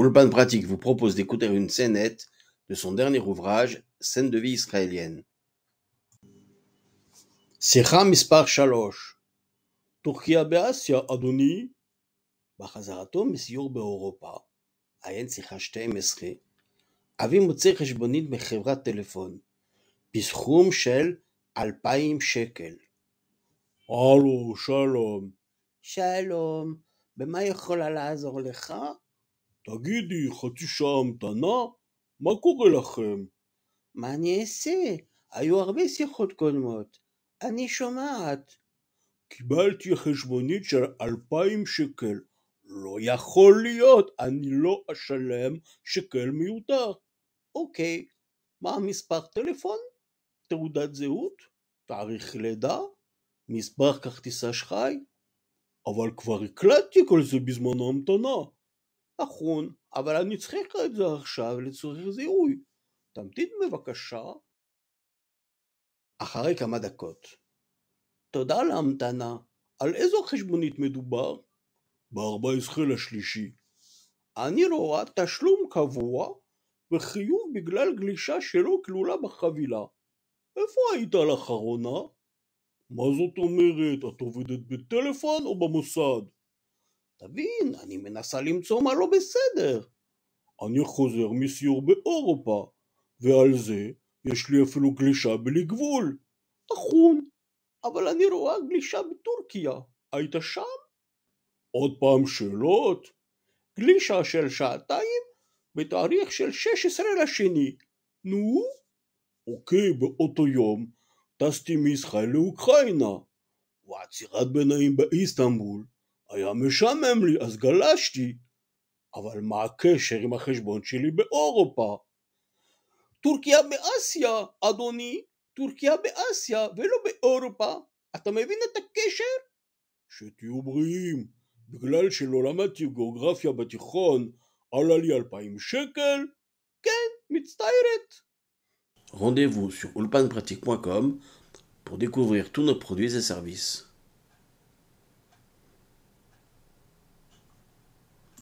Ulpan Pratique vous propose d'écouter une scénette de son dernier ouvrage, Scène de vie israélienne. Sicha Mispar Shalosh. Turquia Beasia Adoni. Bachazarato Messiur Beuropa. Ayen Sicha Shtem Esri. Avim Mutsi Cheshbonit Mechevra Telefon. Bischum Shel Alpaim Shekel. Allo, Shalom. Shalom. במה יכולה תגידי, חצי שעה המתנה? מה קורה לכם? מה אני אעשה? היו הרבה שיחות קודמות. אני שומעת. קיבלתי חשבונית של אלפיים שקל. לא יכול להיות, אני לא אשלם שקל מיותר. אוקיי, מה המספר טלפון? תעודת זהות? תאריך לידה? מספר כרטיס אשראי? אבל כבר הקלטתי כל זה בזמן ההמתנה. נכון, אבל אני צריך את זה עכשיו לצורך זיהוי. תמתין בבקשה. אחרי כמה דקות. תודה על ההמתנה. על איזו חשבונית מדובר? ב-14 לשלישי. אני לא רואה תשלום קבוע וחיוב בגלל גלישה שלא כלולה בחבילה. איפה היית לאחרונה? מה זאת אומרת? את עובדת בטלפון או במוסד? תבין, אני מנסה למצוא מה לא בסדר. אני חוזר מסיור באירופה, ועל זה יש לי אפילו גלישה בלי גבול. נכון, אבל אני רואה גלישה בטורקיה. היית שם? עוד פעם שאלות? גלישה של שעתיים בתאריך של 16 לשני. נו? אוקיי, באותו יום טסתי מישראל לאוקראינה, ועצירת ביניים באיסטנבול, Aïa mecha même li as galashti. Aval ma ke sherimachej bon chili be europa. Turki be asia adoni. Turki be asia velo be europa. A tame vine te ke sher? Che tu oubri. Bglal chelo la li al shekel. Ken mit Rendez-vous sur ulpanpratique.com pour découvrir tous nos produits et services.